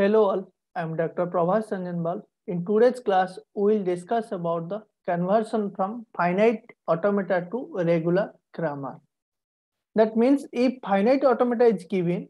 Hello all, I am Dr. Prabhas Sanjanbal. In today's class, we will discuss about the conversion from finite automata to regular grammar. That means if finite automata is given,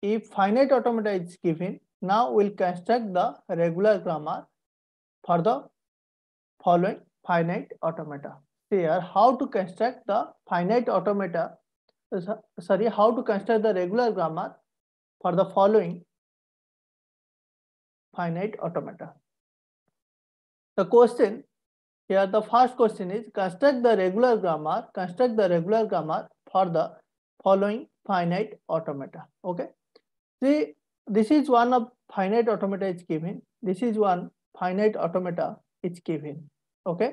if finite automata is given, now we'll construct the regular grammar for the following finite automata. Here, how to construct the finite automata, sorry, how to construct the regular grammar for the following finite automata. The question here, the first question is construct the regular grammar, construct the regular grammar for the following finite automata. Okay. See, this is one of finite automata is given. This is one finite automata is given. Okay.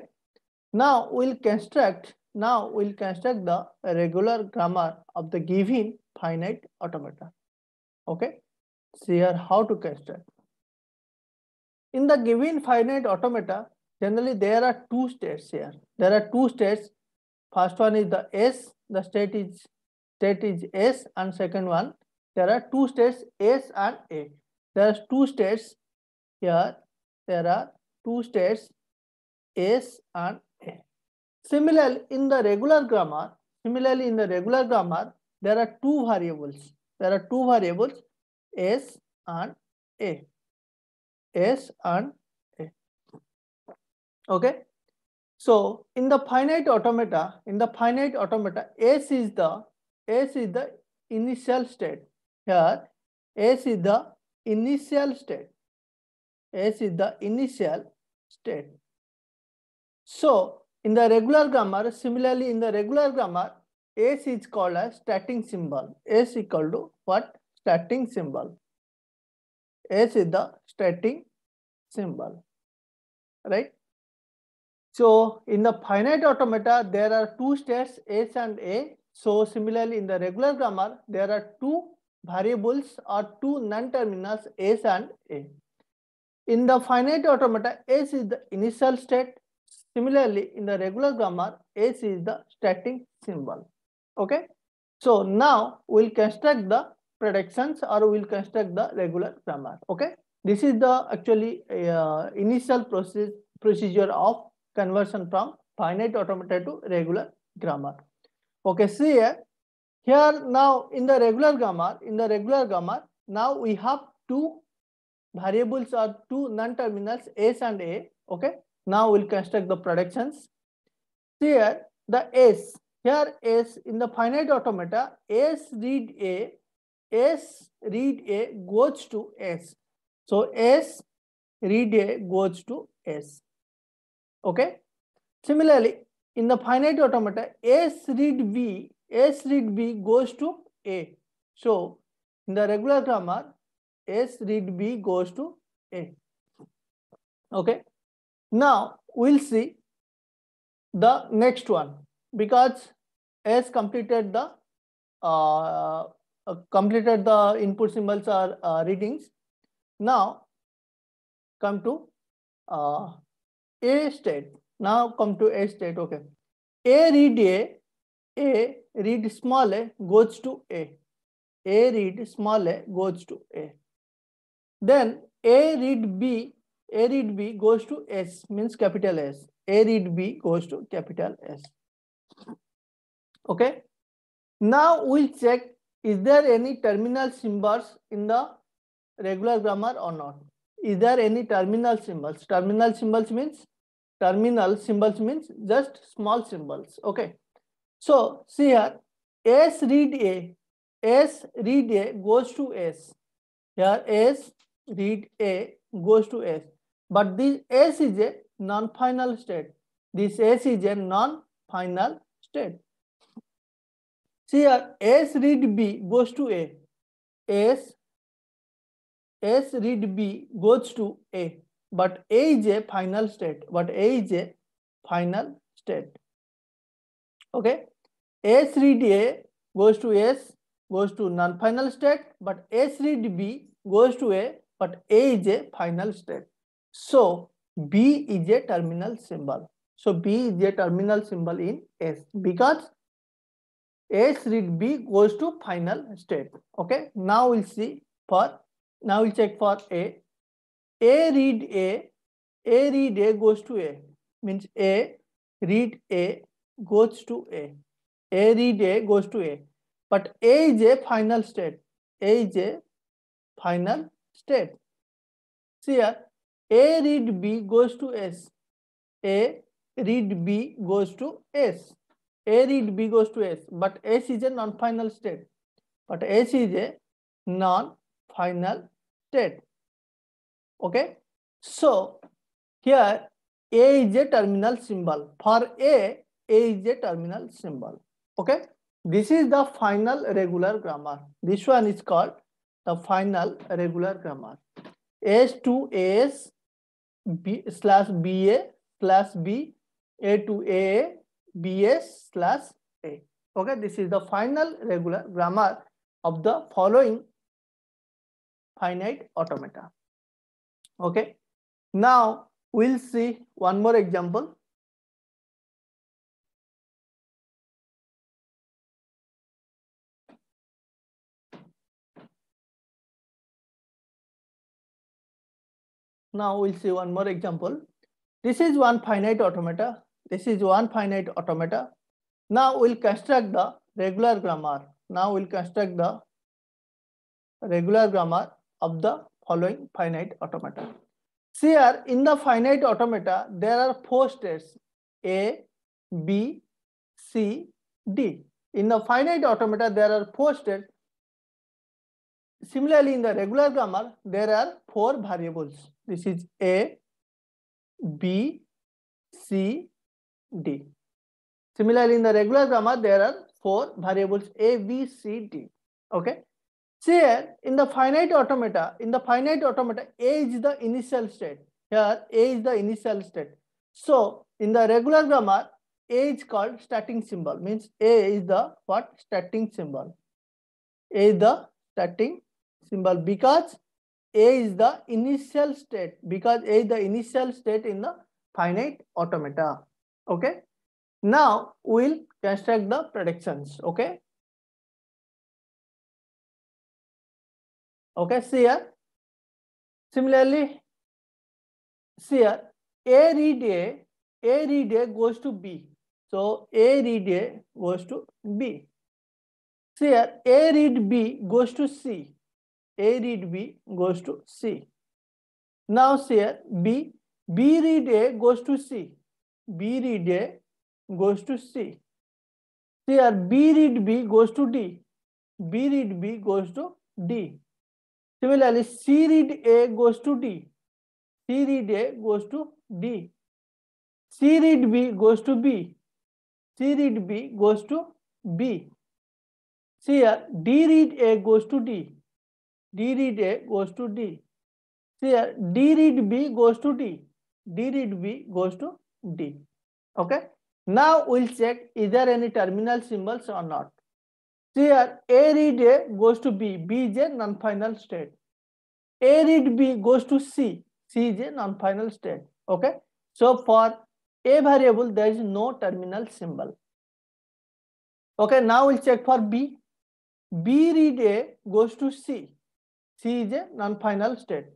Now we'll construct, now we'll construct the regular grammar of the given finite automata. Okay. See here how to construct. In the given finite automata, generally there are two states here. There are two states. First one is the S, the state is state is S, and second one, there are two states S and A. There are two states here. There are two states S and A. Similarly, in the regular grammar, similarly in the regular grammar, there are two variables. There are two variables S and A. S and A. Okay. So in the finite automata, in the finite automata, S is the S is the initial state. Here, S is the initial state. S is the initial state. So in the regular grammar, similarly in the regular grammar, S is called a starting symbol. S equal to what? Starting symbol. H is the starting symbol, right? So in the finite automata, there are two states S and A. So similarly, in the regular grammar, there are two variables or two non-terminals S and A. In the finite automata, S is the initial state. Similarly, in the regular grammar, S is the starting symbol. Okay. So now we'll construct the predictions or we'll construct the regular grammar. Okay. This is the actually uh, initial process procedure of conversion from finite automata to regular grammar. Okay, see here, here now in the regular grammar, in the regular grammar, now we have two variables or two non-terminals S and A. Okay, now we'll construct the predictions. See here, the S, here S in the finite automata, S read A S read A goes to S. So S read A goes to S. Okay. Similarly, in the finite automata, S read B, S read B goes to A. So in the regular grammar, S read B goes to A. Okay. Now we'll see the next one because S completed the uh, uh, completed the input symbols or uh, readings. Now come to uh, A state. Now come to A state. Okay. A read A, A read small a goes to A. A read small a goes to A. Then A read B, A read B goes to S means capital S. A read B goes to capital S. Okay. Now we'll check is there any terminal symbols in the regular grammar or not? Is there any terminal symbols? Terminal symbols means terminal symbols means just small symbols. Okay. So see here, S read A, S read A goes to S. Here S read A goes to S. But this S is a non-final state. This S is a non-final state. See here, uh, S read B goes to A. S, S read B goes to A. But A is a final state. But A is a final state. Okay. S read A goes to S goes to non-final state. But S read B goes to A. But A is a final state. So B is a terminal symbol. So B is a terminal symbol in S because H read B goes to final state. Okay. Now we'll see for, now we'll check for A. A read A, A read A goes to A. Means A read A goes to A. A read A goes to A. But A is a final state. A is a final state. See here, A read B goes to S. A read B goes to S. A read B goes to S, but S is a non-final state. But S is a non-final state. Okay. So here A is a terminal symbol. For A, A is a terminal symbol. Okay. This is the final regular grammar. This one is called the final regular grammar. S to AS B slash BA plus B A to A BS slash A. Okay, this is the final regular grammar of the following finite automata. Okay, now we'll see one more example. Now we'll see one more example. This is one finite automata this is one finite automata. Now we'll construct the regular grammar. Now we'll construct the regular grammar of the following finite automata. See here, in the finite automata, there are four states A, B, C, D. In the finite automata, there are four states. Similarly, in the regular grammar, there are four variables. This is A, B, C, D. Similarly, in the regular grammar, there are four variables A, B, C, D. Okay. See here, in the finite automata, in the finite automata, A is the initial state. Here, A is the initial state. So, in the regular grammar, A is called starting symbol, means A is the what? Starting symbol. A is the starting symbol because A is the initial state, because A is the initial state in the finite automata. Okay. Now we'll construct the predictions. Okay. Okay, see here. Similarly, see here, A read A, A read A goes to B. So A read A goes to B. See here, A read B goes to C. A read B goes to C. Now see here, B, B read A goes to C. B read A goes to C. Here B read B goes to D. B read B goes to D. Similarly, C read A goes to D. C read A goes to D. C read B goes to B. C read B goes to B. See here, D read A goes to D. D read A goes to D. See here, D read B goes to D. D read B goes to D. D. Okay. Now we'll check is there any terminal symbols or not. Here A read A goes to B, B is a non-final state. A read B goes to C, C is a non-final state. Okay. So for A variable, there is no terminal symbol. Okay, now we'll check for B. B read A goes to C. C is a non-final state.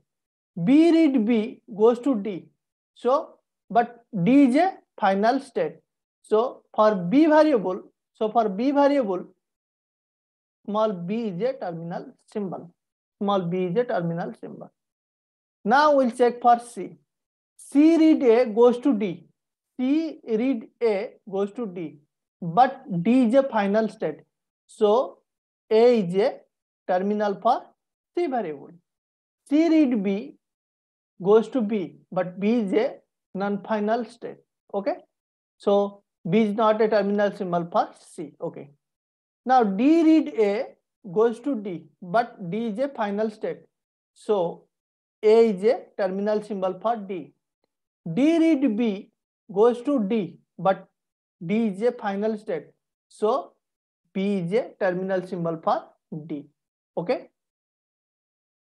B read B goes to D. So but D is a final state. So for B variable, so for B variable, small b is a terminal symbol. Small b is a terminal symbol. Now we'll check for C. C read A goes to D. C read A goes to D. But D is a final state. So A is a terminal for C variable. C read B goes to B, but B is a non-final state. Okay. So B is not a terminal symbol for C. Okay. Now D read A goes to D, but D is a final state. So A is a terminal symbol for D. D read B goes to D, but D is a final state. So B is a terminal symbol for D. Okay.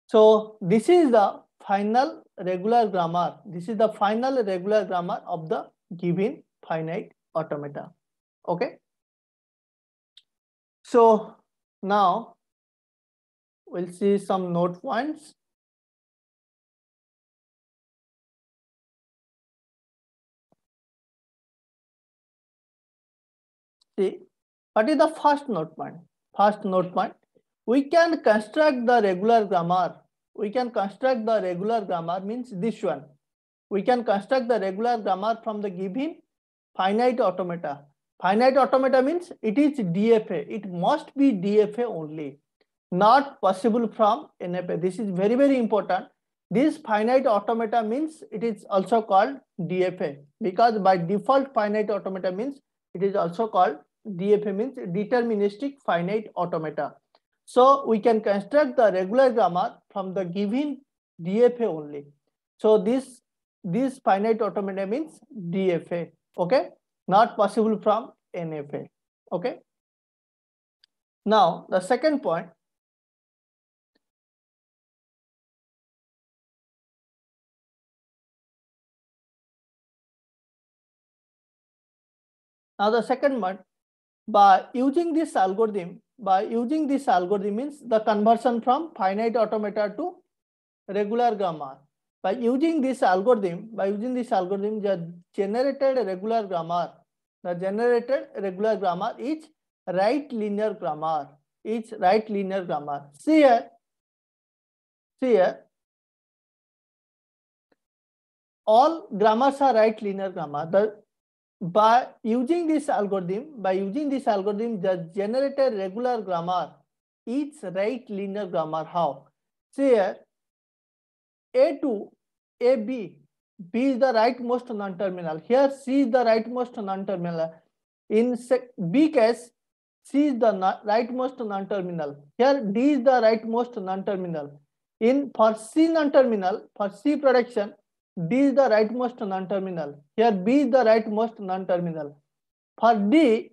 So this is the final regular grammar. This is the final regular grammar of the given finite automata. Okay. So now we'll see some note points. See, what is the first note point? First note point, we can construct the regular grammar we can construct the regular grammar means this one. We can construct the regular grammar from the given finite automata. Finite automata means it is DFA. It must be DFA only, not possible from NFA. This is very, very important. This finite automata means it is also called DFA because by default finite automata means it is also called DFA means deterministic finite automata. So we can construct the regular grammar from the given DFA only. So this, this finite automata means DFA, okay? Not possible from NFA, okay? Now, the second point, Now the second one, by using this algorithm, by using this algorithm means the conversion from finite automata to regular grammar. By using this algorithm, by using this algorithm, the generated regular grammar, the generated regular grammar is right linear grammar, is right linear grammar. See here, see here, all grammars are right linear grammar. The by using this algorithm, by using this algorithm, the generated regular grammar is right linear grammar. How? Say a to A B B is the rightmost non-terminal. Here C is the rightmost non-terminal. In B case, C is the rightmost non-terminal. Here D is the rightmost non-terminal. In for C non-terminal, for C production, B is the rightmost non-terminal. Here B is the rightmost non-terminal. For D,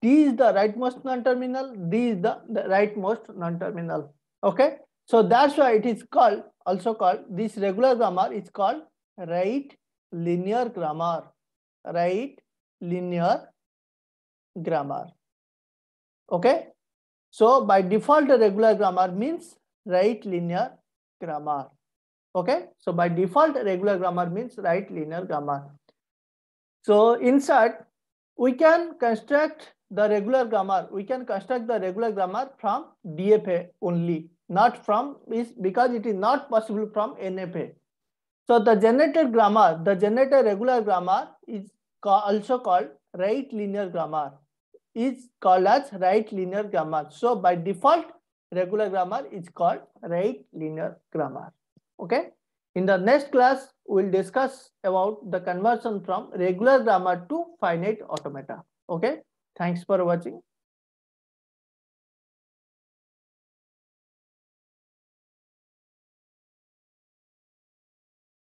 D is the rightmost non-terminal. D is the, the rightmost non-terminal. Okay. So that's why it is called, also called, this regular grammar is called right linear grammar. Right linear grammar. Okay. So by default, regular grammar means right linear grammar. Okay, so by default, regular grammar means right linear grammar. So insert, we can construct the regular grammar. We can construct the regular grammar from DFA only, not from is because it is not possible from NFA. So the generated grammar, the generated regular grammar is also called right linear grammar is called as right linear grammar. So by default, regular grammar is called right linear grammar. Okay. In the next class, we'll discuss about the conversion from regular grammar to finite automata. Okay. Thanks for watching.